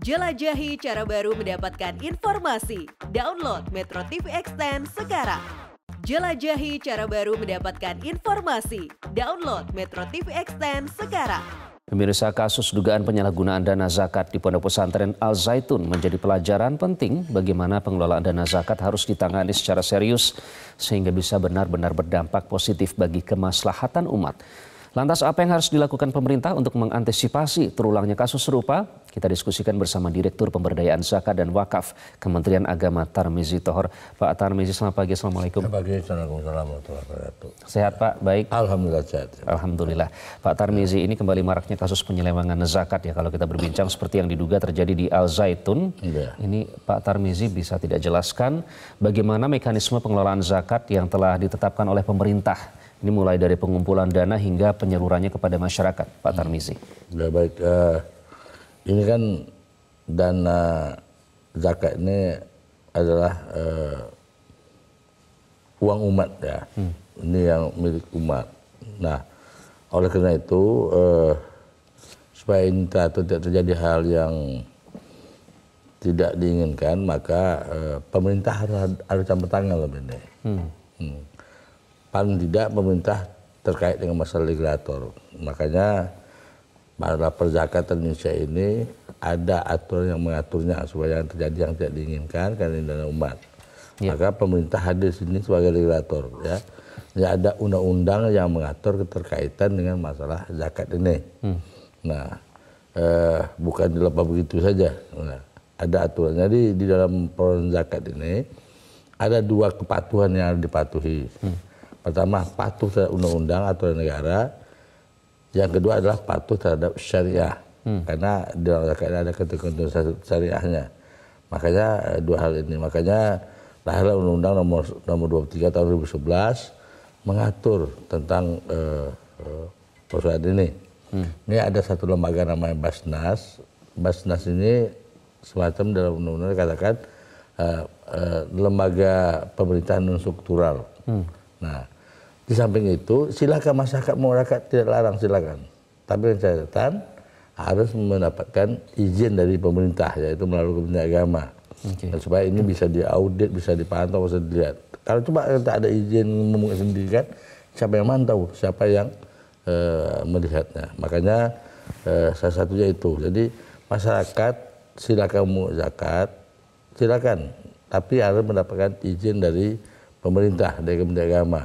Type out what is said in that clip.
Jelajahi cara baru mendapatkan informasi. Download Metro TV Extend sekarang. Jelajahi cara baru mendapatkan informasi. Download Metro TV Extend sekarang. Pemirsa kasus dugaan penyalahgunaan dana zakat di Pondok Pesantren Al Zaitun menjadi pelajaran penting bagaimana pengelolaan dana zakat harus ditangani secara serius sehingga bisa benar-benar berdampak positif bagi kemaslahatan umat. Lantas apa yang harus dilakukan pemerintah untuk mengantisipasi terulangnya kasus serupa? Kita diskusikan bersama Direktur Pemberdayaan Zakat dan Wakaf Kementerian Agama Tarmizi Tohor. Pak Tarmizi, selamat pagi, Assalamualaikum. Selamat pagi, Assalamualaikum warahmatullahi Sehat Pak, baik? Alhamdulillah sehat. Alhamdulillah. Pak Tarmizi, ini kembali maraknya kasus penyelewangan zakat ya kalau kita berbincang seperti yang diduga terjadi di Al-Zaitun. Ya. Ini Pak Tarmizi bisa tidak jelaskan bagaimana mekanisme pengelolaan zakat yang telah ditetapkan oleh pemerintah ini mulai dari pengumpulan dana hingga penyalurannya kepada masyarakat, Pak Tarmizi. Hmm. Ya, baik. Uh, ini kan dana zakat ini adalah uh, uang umat ya. Hmm. Ini yang milik umat. Nah, oleh karena itu uh, supaya ini tidak terjadi hal yang tidak diinginkan, maka uh, pemerintah harus harus campur tangan lebih ini. Hmm. Hmm. Paling tidak pemerintah terkait dengan masalah legislator. Makanya para perzakat Indonesia ini ada aturan yang mengaturnya supaya terjadi yang tidak diinginkan karena dana umat. Ya. Maka pemerintah hadir sini sebagai regulator ya. Ya ada undang-undang yang mengatur keterkaitan dengan masalah zakat ini. Hmm. Nah, eh, bukan dilepas begitu saja. Nah, ada aturannya di di dalam perzakat zakat ini ada dua kepatuhan yang harus dipatuhi. Hmm. Pertama, patuh terhadap undang-undang atau negara yang kedua adalah patuh terhadap syariah. Hmm. Karena di dalam ada ada ketentuan syariahnya. Makanya eh, dua hal ini. Makanya lahirlah Undang-Undang nomor nomor 23 tahun 2011 mengatur tentang uh, persoalan ini. Hmm. Ini ada satu lembaga namanya Basnas. Basnas ini semacam dalam undang-undang dikatakan uh, uh, lembaga pemerintahan non struktural. Hmm. Nah, di samping itu, silakan masyarakat masyarakat tidak larang silakan. Tapi yang catatan harus mendapatkan izin dari pemerintah yaitu melalui Kementerian Agama. Okay. Dan supaya ini bisa diaudit, bisa dipantau, bisa dilihat. Kalau coba tak ada izin membuka sendiri kan, siapa yang mantau, siapa yang uh, melihatnya. Makanya uh, salah satunya itu. Jadi masyarakat silakan mau zakat, silakan. Tapi harus mendapatkan izin dari pemerintah, dari Kementerian Agama.